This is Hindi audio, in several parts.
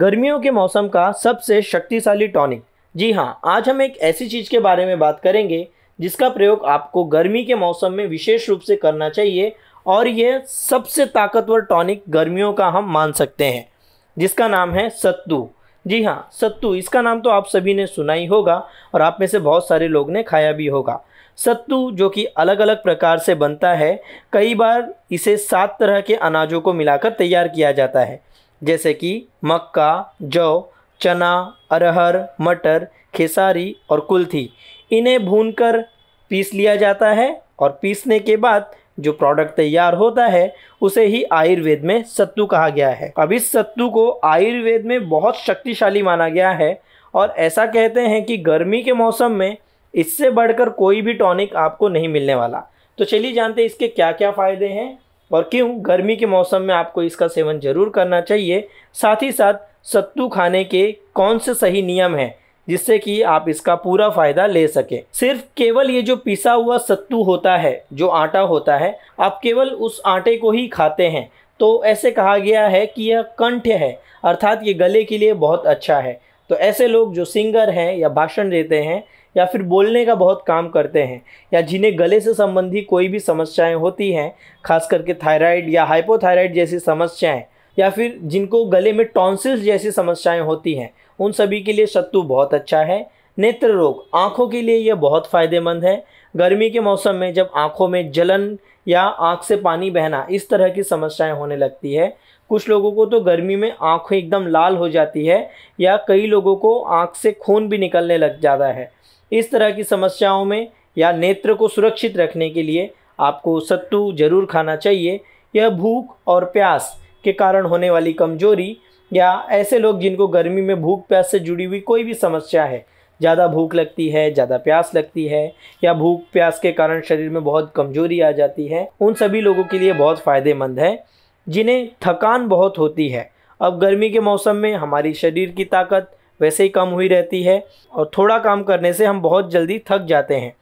गर्मियों के मौसम का सबसे शक्तिशाली टॉनिक जी हाँ आज हम एक ऐसी चीज़ के बारे में बात करेंगे जिसका प्रयोग आपको गर्मी के मौसम में विशेष रूप से करना चाहिए और यह सबसे ताकतवर टॉनिक गर्मियों का हम मान सकते हैं जिसका नाम है सत्तू जी हाँ सत्तू इसका नाम तो आप सभी ने सुना ही होगा और आप में से बहुत सारे लोग ने खाया भी होगा सत्तू जो कि अलग अलग प्रकार से बनता है कई बार इसे सात तरह के अनाजों को मिलाकर तैयार किया जाता है जैसे कि मक्का जौ चना अरहर मटर खेसारी और कुल्थी इन्हें भूनकर पीस लिया जाता है और पीसने के बाद जो प्रोडक्ट तैयार होता है उसे ही आयुर्वेद में सत्तू कहा गया है अब इस सत्तू को आयुर्वेद में बहुत शक्तिशाली माना गया है और ऐसा कहते हैं कि गर्मी के मौसम में इससे बढ़कर कोई भी टॉनिक आपको नहीं मिलने वाला तो चलिए जानते हैं इसके क्या क्या फ़ायदे हैं और क्यों गर्मी के मौसम में आपको इसका सेवन ज़रूर करना चाहिए साथ ही साथ सत्तू खाने के कौन से सही नियम हैं जिससे कि आप इसका पूरा फ़ायदा ले सकें सिर्फ केवल ये जो पिसा हुआ सत्तू होता है जो आटा होता है आप केवल उस आटे को ही खाते हैं तो ऐसे कहा गया है कि यह कंठ है अर्थात ये गले के लिए बहुत अच्छा है तो ऐसे लोग जो सिंगर हैं या भाषण देते हैं या फिर बोलने का बहुत काम करते हैं या जिन्हें गले से संबंधी कोई भी समस्याएं होती हैं खास करके थायराइड या हाइपोथायराइड जैसी समस्याएं या फिर जिनको गले में टॉन्सिल्स जैसी समस्याएं होती हैं उन सभी के लिए सत्तू बहुत अच्छा है नेत्र रोग आँखों के लिए यह बहुत फ़ायदेमंद है गर्मी के मौसम में जब आँखों में जलन या आँख से पानी बहना इस तरह की समस्याएं होने लगती है कुछ लोगों को तो गर्मी में आँखें एकदम लाल हो जाती है या कई लोगों को आँख से खून भी निकलने लग जाता है इस तरह की समस्याओं में या नेत्र को सुरक्षित रखने के लिए आपको सत्तू जरूर खाना चाहिए यह भूख और प्यास के कारण होने वाली कमजोरी या ऐसे लोग जिनको गर्मी में भूख प्यास से जुड़ी हुई कोई भी समस्या है ज़्यादा भूख लगती है ज़्यादा प्यास लगती है या भूख प्यास के कारण शरीर में बहुत कमजोरी आ जाती है उन सभी लोगों के लिए बहुत फ़ायदेमंद है जिन्हें थकान बहुत होती है अब गर्मी के मौसम में हमारी शरीर की ताकत वैसे ही कम हुई रहती है और थोड़ा काम करने से हम बहुत जल्दी थक जाते हैं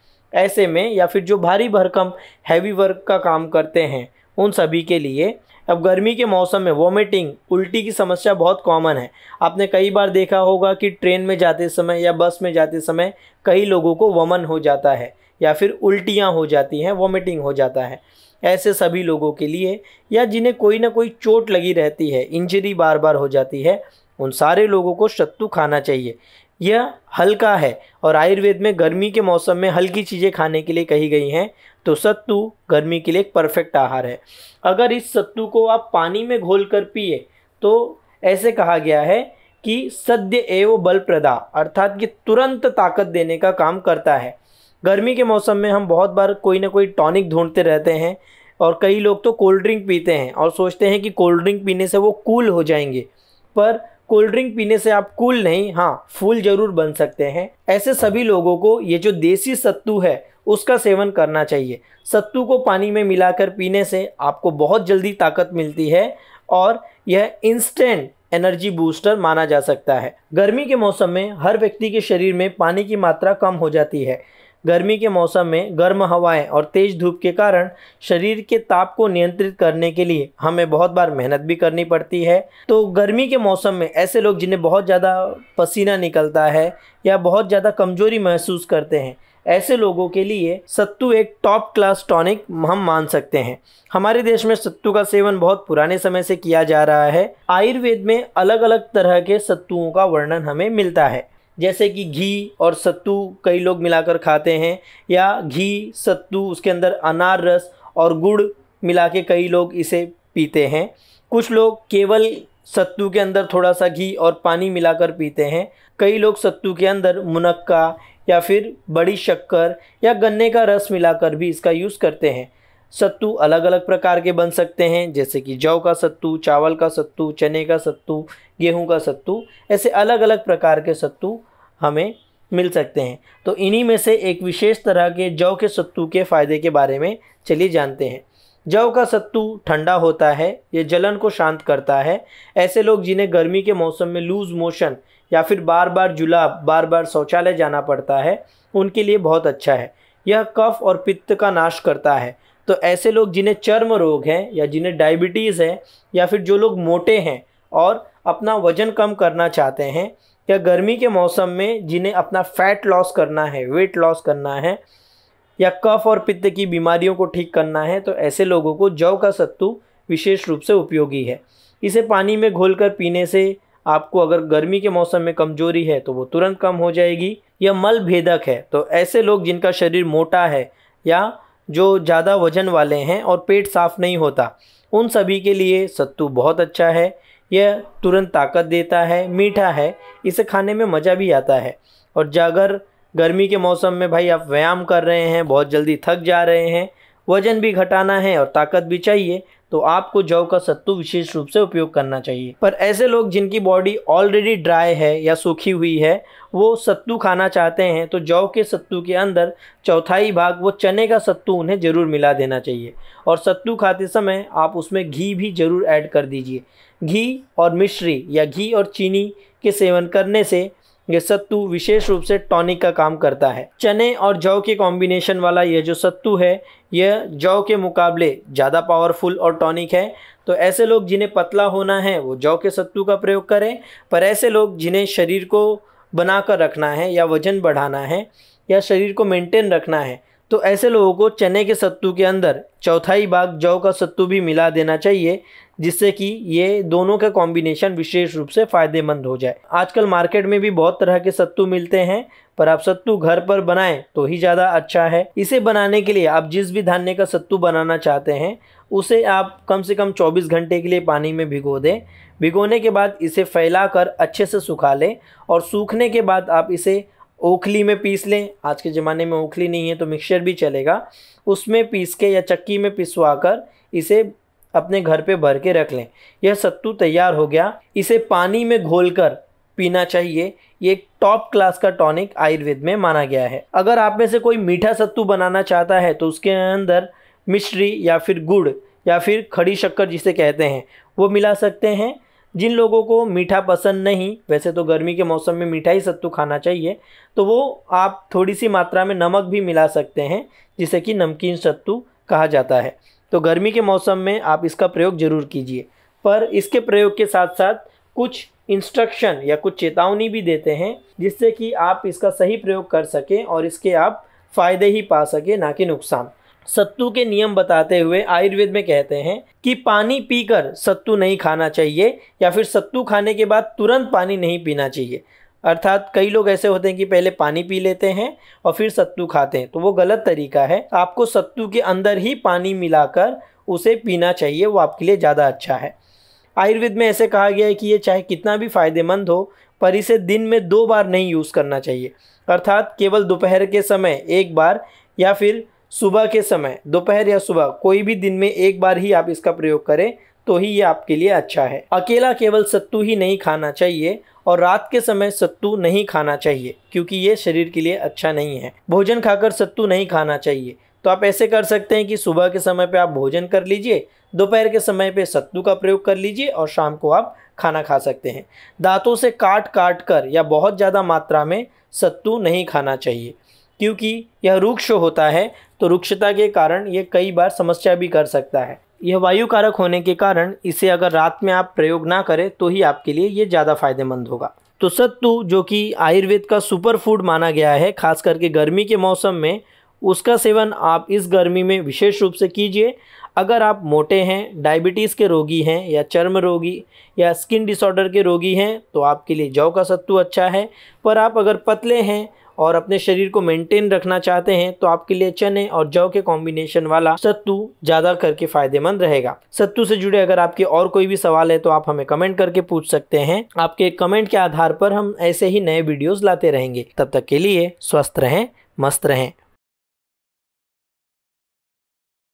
ऐसे में या फिर जो भारी भरकम हैवी वर्क का काम करते हैं उन सभी के लिए अब गर्मी के मौसम में वॉमिटिंग उल्टी की समस्या बहुत कॉमन है आपने कई बार देखा होगा कि ट्रेन में जाते समय या बस में जाते समय कई लोगों को वमन हो जाता है या फिर उल्टियाँ हो जाती हैं वॉमिटिंग हो जाता है ऐसे सभी लोगों के लिए या जिन्हें कोई ना कोई चोट लगी रहती है इंजरी बार बार हो जाती है उन सारे लोगों को सत्तू खाना चाहिए यह हल्का है और आयुर्वेद में गर्मी के मौसम में हल्की चीज़ें खाने के लिए कही गई हैं तो सत्तू गर्मी के लिए एक परफेक्ट आहार है अगर इस सत्तू को आप पानी में घोल कर पिए तो ऐसे कहा गया है कि सद्य एवं बल प्रदा अर्थात कि तुरंत ताकत देने का काम करता है गर्मी के मौसम में हम बहुत बार कोई ना कोई टॉनिक ढूंढते रहते हैं और कई लोग तो कोल्ड ड्रिंक पीते हैं और सोचते हैं कि कोल्ड ड्रिंक पीने से वो कूल हो जाएंगे पर कोल्ड ड्रिंक पीने से आप कूल नहीं हाँ फूल जरूर बन सकते हैं ऐसे सभी लोगों को ये जो देसी सत्तू है उसका सेवन करना चाहिए सत्तू को पानी में मिलाकर पीने से आपको बहुत जल्दी ताकत मिलती है और यह इंस्टेंट एनर्जी बूस्टर माना जा सकता है गर्मी के मौसम में हर व्यक्ति के शरीर में पानी की मात्रा कम हो जाती है गर्मी के मौसम में गर्म हवाएं और तेज़ धूप के कारण शरीर के ताप को नियंत्रित करने के लिए हमें बहुत बार मेहनत भी करनी पड़ती है तो गर्मी के मौसम में ऐसे लोग जिन्हें बहुत ज़्यादा पसीना निकलता है या बहुत ज़्यादा कमजोरी महसूस करते हैं ऐसे लोगों के लिए सत्तू एक टॉप क्लास टॉनिक हम मान सकते हैं हमारे देश में सत्तू का सेवन बहुत पुराने समय से किया जा रहा है आयुर्वेद में अलग अलग तरह के सत्तुओं का वर्णन हमें मिलता है जैसे कि घी और सत्तू कई लोग मिलाकर खाते हैं या घी सत्तू उसके अंदर अनार रस और गुड़ मिला के कई लोग इसे पीते हैं कुछ लोग केवल सत्तू के अंदर थोड़ा सा घी और पानी मिलाकर पीते हैं कई लोग सत्तू के अंदर मुनक्का या फिर बड़ी शक्कर या गन्ने का रस मिलाकर भी इसका यूज़ करते हैं सत्तू अलग अलग प्रकार के बन सकते हैं जैसे कि जौ का सत्तू चावल का सत्तू चने का सत्तू गेहूं का सत्तू ऐसे अलग अलग प्रकार के सत्तू हमें मिल सकते हैं तो इन्हीं में से एक विशेष तरह के जौ के सत्तू के फ़ायदे के बारे में चलिए जानते हैं जौ का सत्तू ठंडा होता है ये जलन को शांत करता है ऐसे लोग जिन्हें गर्मी के मौसम में लूज मोशन या फिर बार बार जुलाब बार बार शौचालय जाना पड़ता है उनके लिए बहुत अच्छा है यह कफ और पित्त का नाश करता है तो ऐसे लोग जिन्हें चर्म रोग है या जिन्हें डायबिटीज़ है या फिर जो लोग मोटे हैं और अपना वज़न कम करना चाहते हैं या गर्मी के मौसम में जिन्हें अपना फैट लॉस करना है वेट लॉस करना है या कफ और पित्त की बीमारियों को ठीक करना है तो ऐसे लोगों को जौ का सत्तू विशेष रूप से उपयोगी है इसे पानी में घोलकर पीने से आपको अगर गर्मी के मौसम में कमजोरी है तो वो तुरंत कम हो जाएगी या मल भेदक है तो ऐसे लोग जिनका शरीर मोटा है या जो ज़्यादा वजन वाले हैं और पेट साफ़ नहीं होता उन सभी के लिए सत्तू बहुत अच्छा है यह तुरंत ताकत देता है मीठा है इसे खाने में मज़ा भी आता है और जागर गर्मी के मौसम में भाई आप व्यायाम कर रहे हैं बहुत जल्दी थक जा रहे हैं वज़न भी घटाना है और ताकत भी चाहिए तो आपको जौ का सत्तू विशेष रूप से उपयोग करना चाहिए पर ऐसे लोग जिनकी बॉडी ऑलरेडी ड्राई है या सूखी हुई है वो सत्तू खाना चाहते हैं तो जौ के सत्तू के अंदर चौथाई भाग वो चने का सत्तू उन्हें ज़रूर मिला देना चाहिए और सत्तू खाते समय आप उसमें घी भी ज़रूर ऐड कर दीजिए घी और मिश्री या घी और चीनी के सेवन करने से ये सत्तू विशेष रूप से टॉनिक का काम करता है चने और जौ के कॉम्बिनेशन वाला यह जो सत्तू है यह जौ के मुकाबले ज़्यादा पावरफुल और टॉनिक है तो ऐसे लोग जिन्हें पतला होना है वो जौ के सत्तू का प्रयोग करें पर ऐसे लोग जिन्हें शरीर को बना कर रखना है या वजन बढ़ाना है या शरीर को मेंटेन रखना है तो ऐसे लोगों को चने के सत्तू के अंदर चौथाई भाग जौ का सत्तू भी मिला देना चाहिए जिससे कि ये दोनों का कॉम्बिनेशन विशेष रूप से फ़ायदेमंद हो जाए आजकल मार्केट में भी बहुत तरह के सत्तू मिलते हैं पर आप सत्तू घर पर बनाएं तो ही ज़्यादा अच्छा है इसे बनाने के लिए आप जिस भी धान्य का सत्तू बनाना चाहते हैं उसे आप कम से कम 24 घंटे के लिए पानी में भिगो दें भिगोने के बाद इसे फैला अच्छे से सुखा लें और सूखने के बाद आप इसे ओखली में पीस लें आज के ज़माने में ओखली नहीं है तो मिक्सचर भी चलेगा उसमें पीस के या चक्की में पिसवा कर इसे अपने घर पे भर के रख लें यह सत्तू तैयार हो गया इसे पानी में घोलकर पीना चाहिए ये एक टॉप क्लास का टॉनिक आयुर्वेद में माना गया है अगर आप में से कोई मीठा सत्तू बनाना चाहता है तो उसके अंदर मिश्री या फिर गुड़ या फिर खड़ी शक्कर जिसे कहते हैं वो मिला सकते हैं जिन लोगों को मीठा पसंद नहीं वैसे तो गर्मी के मौसम में मीठा ही सत्तू खाना चाहिए तो वो आप थोड़ी सी मात्रा में नमक भी मिला सकते हैं जिसे कि नमकीन सत्तू कहा जाता है तो गर्मी के मौसम में आप इसका प्रयोग ज़रूर कीजिए पर इसके प्रयोग के साथ साथ कुछ इंस्ट्रक्शन या कुछ चेतावनी भी देते हैं जिससे कि आप इसका सही प्रयोग कर सकें और इसके आप फ़ायदे ही पा सकें ना कि नुकसान सत्तू के नियम बताते हुए आयुर्वेद में कहते हैं कि पानी पीकर सत्तू नहीं खाना चाहिए या फिर सत्तू खाने के बाद तुरंत पानी नहीं पीना चाहिए अर्थात कई लोग ऐसे होते हैं कि पहले पानी पी लेते हैं और फिर सत्तू खाते हैं तो वो गलत तरीका है आपको सत्तू के अंदर ही पानी मिलाकर उसे पीना चाहिए वो आपके लिए ज़्यादा अच्छा है आयुर्वेद में ऐसे कहा गया है कि ये चाहे कितना भी फायदेमंद हो पर इसे दिन में दो बार नहीं यूज़ करना चाहिए अर्थात केवल दोपहर के समय एक बार या फिर सुबह के समय दोपहर या सुबह कोई भी दिन में एक बार ही आप इसका प्रयोग करें तो ही ये आपके लिए अच्छा है अकेला केवल सत्तू ही नहीं खाना चाहिए और रात के समय सत्तू नहीं खाना चाहिए क्योंकि ये शरीर के लिए अच्छा नहीं है भोजन खाकर सत्तू नहीं खाना चाहिए तो आप ऐसे कर सकते हैं कि सुबह के समय पे आप भोजन कर लीजिए दोपहर के समय पे सत्तू का प्रयोग कर लीजिए और शाम को आप खाना खा सकते हैं दांतों से काट काट कर या बहुत ज़्यादा मात्रा में सत्तू नहीं खाना चाहिए क्योंकि यह रुक्ष होता है तो रुक्षता के कारण यह कई बार समस्या भी कर सकता है यह वायु कारक होने के कारण इसे अगर रात में आप प्रयोग ना करें तो ही आपके लिए ये ज़्यादा फायदेमंद होगा तो सत्तू जो कि आयुर्वेद का सुपर फूड माना गया है खास करके गर्मी के मौसम में उसका सेवन आप इस गर्मी में विशेष रूप से कीजिए अगर आप मोटे हैं डायबिटीज़ के रोगी हैं या चर्म रोगी या स्किन डिसऑर्डर के रोगी हैं तो आपके लिए जौ का सत्तू अच्छा है पर आप अगर पतले हैं और अपने शरीर को मेंटेन रखना चाहते हैं तो आपके लिए चने अच्छा और जौ के कॉम्बिनेशन वाला सत्तू ज़्यादा करके फ़ायदेमंद रहेगा सत्तू से जुड़े अगर आपके और कोई भी सवाल है तो आप हमें कमेंट करके पूछ सकते हैं आपके कमेंट के आधार पर हम ऐसे ही नए वीडियोज़ लाते रहेंगे तब तक के लिए स्वस्थ रहें मस्त रहें